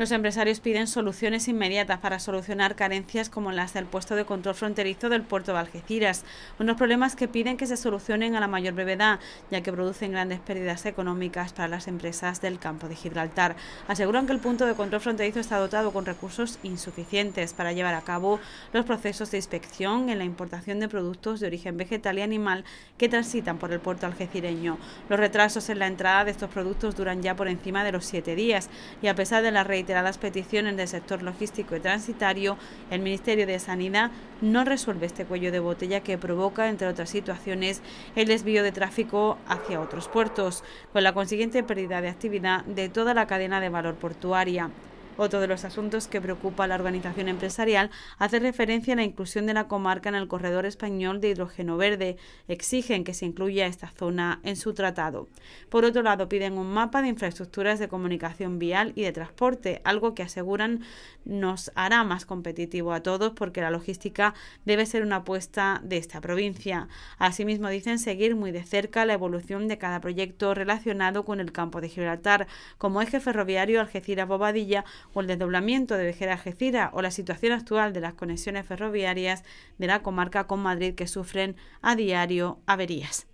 Los empresarios piden soluciones inmediatas para solucionar carencias como las del puesto de control fronterizo del puerto de Algeciras, unos problemas que piden que se solucionen a la mayor brevedad, ya que producen grandes pérdidas económicas para las empresas del campo de Gibraltar. Aseguran que el punto de control fronterizo está dotado con recursos insuficientes para llevar a cabo los procesos de inspección en la importación de productos de origen vegetal y animal que transitan por el puerto algecireño. Los retrasos en la entrada de estos productos duran ya por encima de los siete días y a pesar de la a las peticiones del sector logístico y transitario, el Ministerio de Sanidad no resuelve este cuello de botella que provoca, entre otras situaciones, el desvío de tráfico hacia otros puertos, con la consiguiente pérdida de actividad de toda la cadena de valor portuaria. Otro de los asuntos que preocupa a la organización empresarial hace referencia a la inclusión de la comarca en el corredor español de hidrógeno verde. Exigen que se incluya esta zona en su tratado. Por otro lado, piden un mapa de infraestructuras de comunicación vial y de transporte, algo que aseguran nos hará más competitivo a todos porque la logística debe ser una apuesta de esta provincia. Asimismo, dicen seguir muy de cerca la evolución de cada proyecto relacionado con el campo de Gibraltar, como eje ferroviario Algeciras-Bobadilla o el desdoblamiento de vejera gecira o la situación actual de las conexiones ferroviarias de la comarca con Madrid que sufren a diario averías.